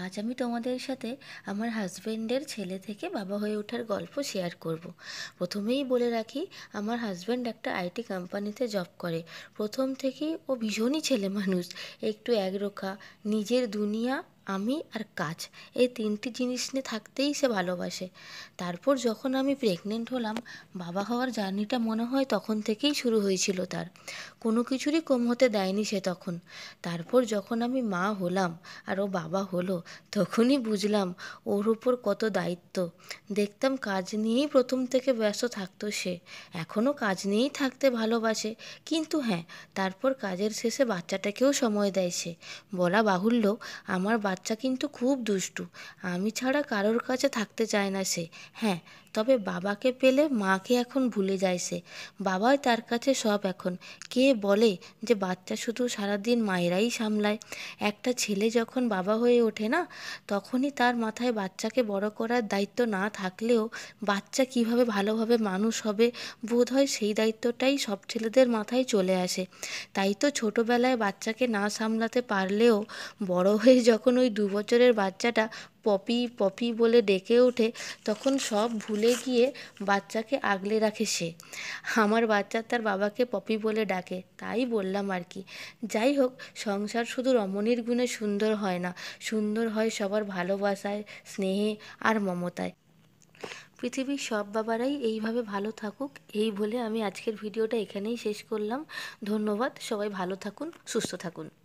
আজ আমি তোমাদের সাথে আমার হাজব্যান্ডের ছেলে থেকে বাবা হয়ে ওঠার গল্প শেয়ার করব। প্রথমেই বলে রাখি আমার হাজব্যান্ড একটা আইটি কোম্পানিতে জব করে প্রথম থেকেই ও ভীষণই ছেলে মানুষ একটু একরোখা নিজের দুনিয়া আমি আর কাজ এই তিনটি জিনিস নিয়ে থাকতেই সে ভালোবাসে তারপর যখন আমি প্রেগনেন্ট হলাম বাবা হওয়ার জার্নিটা মনে হয় তখন থেকেই শুরু হয়েছিল তার কোনো কিছুরই কম হতে দেয়নি সে তখন তারপর যখন আমি মা হলাম আর ও বাবা হলো তখনই বুঝলাম ওর উপর কত দায়িত্ব দেখতাম কাজ নিয়েই প্রথম থেকে ব্যস্ত থাকতো সে এখনও কাজ নিয়েই থাকতে ভালোবাসে কিন্তু হ্যাঁ তারপর কাজের শেষে বাচ্চাটাকেও সময় দেয় সে বলা বাহুল্য আমার বাচ্চা কিন্তু খুব দুষ্টু আমি ছাড়া কারোর কাছে থাকতে চায় না সে হ্যাঁ তবে বাবাকে পেলে মাকে এখন ভুলে যায় সে বাবাই তার কাছে সব এখন কে বলে যে বাচ্চা শুধু সারাদিন মায়েরাই সামলায় একটা ছেলে যখন বাবা হয়ে ওঠে না তখনই তার মাথায় বাচ্চাকে বড় করার দায়িত্ব না থাকলেও বাচ্চা কিভাবে ভালোভাবে মানুষ হবে বোধ হয় সেই দায়িত্বটাই সব ছেলেদের মাথায় চলে আসে তাই তো ছোটবেলায় বাচ্চাকে না সামলাতে পারলেও বড় হয়ে যখন ওই দু বছরের বাচ্চাটা পপি পপি বলে ডেকে ওঠে তখন সব ভুলে গিয়ে বাচ্চাকে আগলে রাখে সে আমার বাচ্চা তার বাবাকে পপি বলে ডাকে তাই বললাম আর কি যাই হোক সংসার শুধু রমণীর গুণে সুন্দর হয় না সুন্দর হয় সবার ভালোবাসায় স্নেহে আর মমতায় পৃথিবীর সব বাবারাই এইভাবে ভালো থাকুক এই বলে আমি আজকের ভিডিওটা এখানেই শেষ করলাম ধন্যবাদ সবাই ভালো থাকুন সুস্থ থাকুন